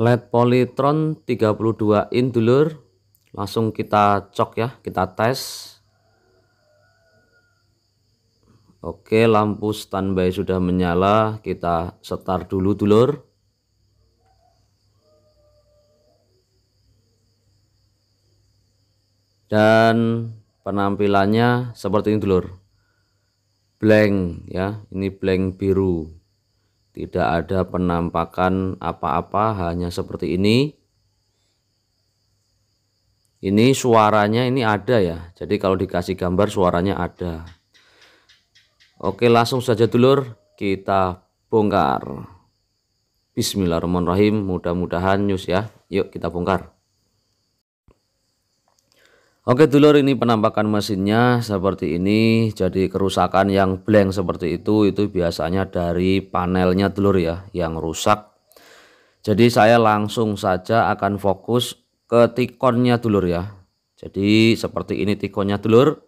LED Polytron 32 in dulur. Langsung kita cok ya, kita tes. Oke, lampu standby sudah menyala. Kita setar dulu dulur. Dan penampilannya seperti ini dulur. Blank ya, ini blank biru tidak ada penampakan apa-apa hanya seperti ini ini suaranya ini ada ya jadi kalau dikasih gambar suaranya ada oke langsung saja dulur kita bongkar bismillahirrahmanirrahim mudah-mudahan news ya yuk kita bongkar Oke dulur ini penampakan mesinnya seperti ini jadi kerusakan yang blank seperti itu itu biasanya dari panelnya dulur ya yang rusak jadi saya langsung saja akan fokus ke tikonnya dulur ya jadi seperti ini tikonnya dulur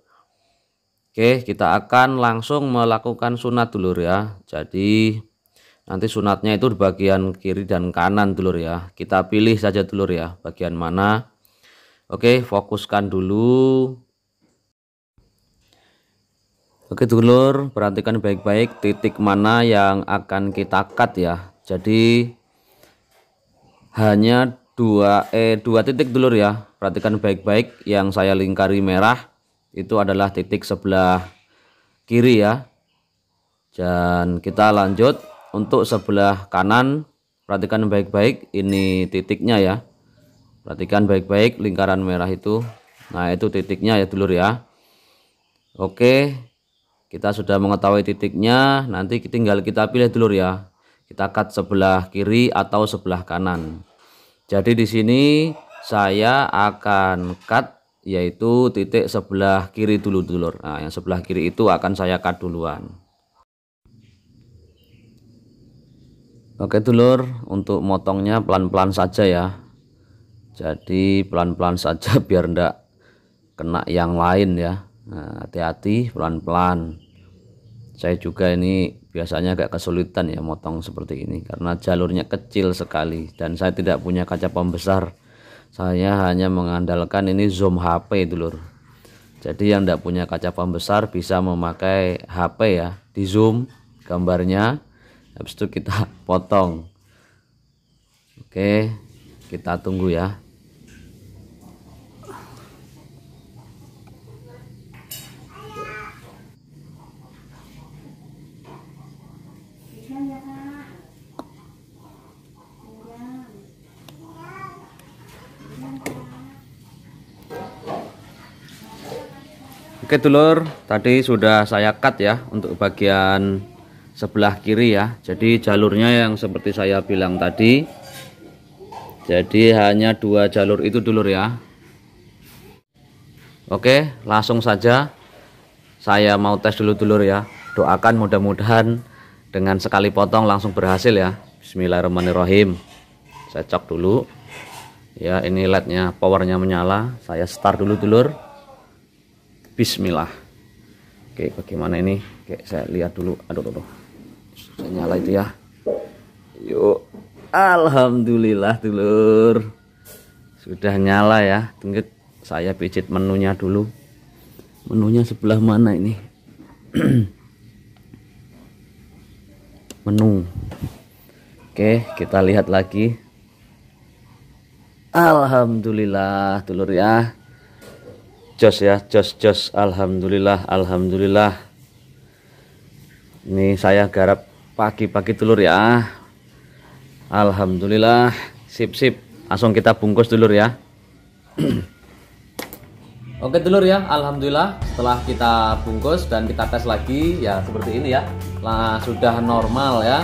Oke kita akan langsung melakukan sunat dulur ya jadi nanti sunatnya itu di bagian kiri dan kanan dulur ya kita pilih saja dulur ya bagian mana Oke, fokuskan dulu. Oke, dulur, perhatikan baik-baik titik mana yang akan kita cut ya. Jadi hanya dua eh dua titik dulur ya. Perhatikan baik-baik yang saya lingkari merah itu adalah titik sebelah kiri ya. Dan kita lanjut untuk sebelah kanan perhatikan baik-baik ini titiknya ya perhatikan baik-baik lingkaran merah itu nah itu titiknya ya dulur ya oke kita sudah mengetahui titiknya nanti tinggal kita pilih dulur ya kita cut sebelah kiri atau sebelah kanan jadi di sini saya akan cut yaitu titik sebelah kiri dulu dulur nah yang sebelah kiri itu akan saya cut duluan Oke dulur, untuk motongnya pelan-pelan saja ya jadi pelan-pelan saja biar ndak kena yang lain ya nah, hati-hati pelan-pelan saya juga ini biasanya agak kesulitan ya motong seperti ini karena jalurnya kecil sekali dan saya tidak punya kaca pembesar saya hanya mengandalkan ini zoom HP dulur jadi yang tidak punya kaca pembesar bisa memakai HP ya di zoom gambarnya habis itu kita potong oke kita tunggu ya Oke dulur, tadi sudah saya cut ya untuk bagian sebelah kiri ya. Jadi jalurnya yang seperti saya bilang tadi. Jadi hanya dua jalur itu dulur ya. Oke, langsung saja saya mau tes dulu dulur ya. Doakan mudah-mudahan dengan sekali potong langsung berhasil ya. Bismillahirrahmanirrahim. Saya cok dulu. Ya, ini lednya, powernya menyala. Saya start dulu dulur bismillah oke bagaimana ini oke saya lihat dulu aduh aduh, aduh. saya nyala itu ya yuk alhamdulillah dulur sudah nyala ya tunggu saya pijit menunya dulu menunya sebelah mana ini menu oke kita lihat lagi Alhamdulillah dulur ya jos ya, jos jos alhamdulillah alhamdulillah. Ini saya garap pagi-pagi telur ya. Alhamdulillah, sip sip. Langsung kita bungkus telur ya. Oke telur ya, alhamdulillah setelah kita bungkus dan kita tes lagi ya seperti ini ya. Lah sudah normal ya.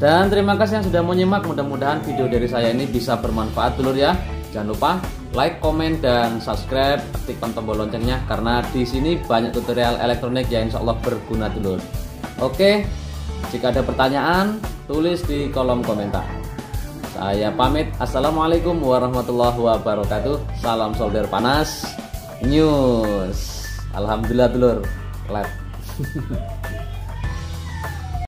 Dan terima kasih yang sudah menyimak. Mudah-mudahan video dari saya ini bisa bermanfaat telur ya. Jangan lupa like, comment, dan subscribe. Aktifkan tombol loncengnya karena di sini banyak tutorial elektronik yang insya Allah berguna dulur. Oke, jika ada pertanyaan, tulis di kolom komentar. Saya pamit. Assalamualaikum warahmatullahi wabarakatuh. Salam solder panas. News. Alhamdulillah dulur. Live.